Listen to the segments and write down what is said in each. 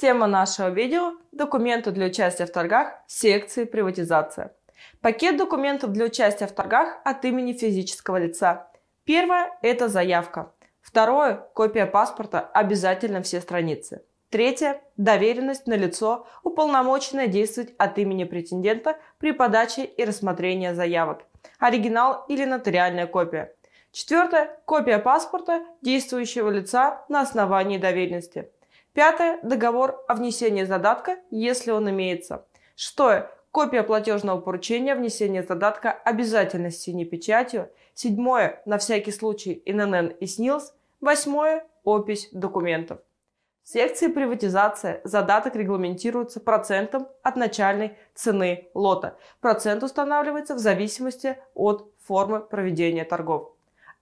Тема нашего видео – документы для участия в торгах секции «Приватизация». Пакет документов для участия в торгах от имени физического лица. Первое – это заявка. Второе – копия паспорта, обязательно все страницы. Третье – доверенность на лицо, уполномоченное действовать от имени претендента при подаче и рассмотрении заявок. Оригинал или нотариальная копия. Четвертое – копия паспорта действующего лица на основании доверенности. Пятое – договор о внесении задатка, если он имеется. Шестое – копия платежного поручения, внесения задатка обязательно с синей печатью. Седьмое – на всякий случай ИНН и СНИЛС. Восьмое – опись документов. В секции приватизация задаток регламентируется процентом от начальной цены лота. Процент устанавливается в зависимости от формы проведения торгов.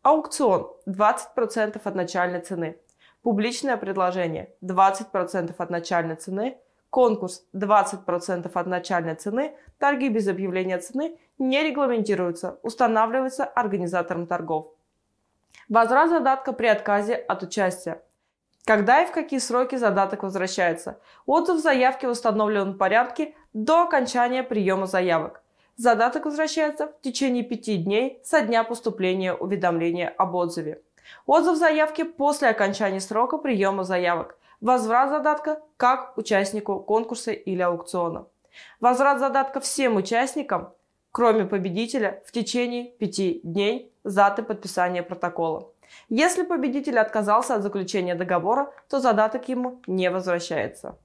Аукцион 20% от начальной цены. Публичное предложение 20% от начальной цены, конкурс 20% от начальной цены, торги без объявления цены не регламентируются, устанавливается организатором торгов. Возврат задатка при отказе от участия. Когда и в какие сроки задаток возвращается? Отзыв заявки в установленном порядке до окончания приема заявок. Задаток возвращается в течение пяти дней со дня поступления уведомления об отзыве. Отзыв заявки после окончания срока приема заявок. Возврат задатка как участнику конкурса или аукциона. Возврат задатка всем участникам, кроме победителя, в течение пяти дней даты подписания протокола. Если победитель отказался от заключения договора, то задаток ему не возвращается.